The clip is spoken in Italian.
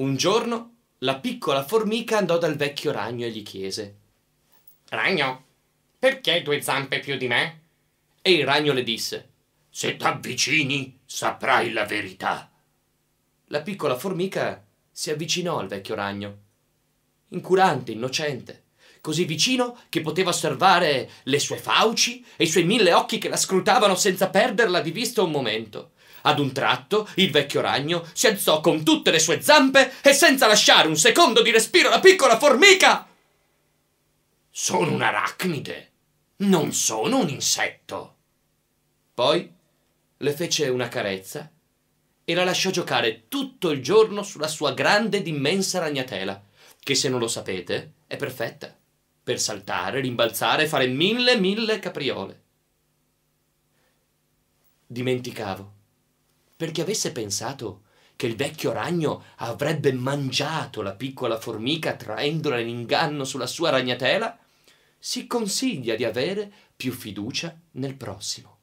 Un giorno la piccola formica andò dal vecchio ragno e gli chiese Ragno, perché hai due zampe più di me? E il ragno le disse Se t'avvicini saprai la verità. La piccola formica si avvicinò al vecchio ragno, incurante, innocente, così vicino che poteva osservare le sue fauci e i suoi mille occhi che la scrutavano senza perderla di vista un momento. Ad un tratto il vecchio ragno si alzò con tutte le sue zampe e senza lasciare un secondo di respiro alla piccola formica. Sono un arachnide, non sono un insetto. Poi le fece una carezza e la lasciò giocare tutto il giorno sulla sua grande ed immensa ragnatela, che se non lo sapete è perfetta per saltare, rimbalzare e fare mille, mille capriole. Dimenticavo perché avesse pensato che il vecchio ragno avrebbe mangiato la piccola formica traendola in inganno sulla sua ragnatela, si consiglia di avere più fiducia nel prossimo.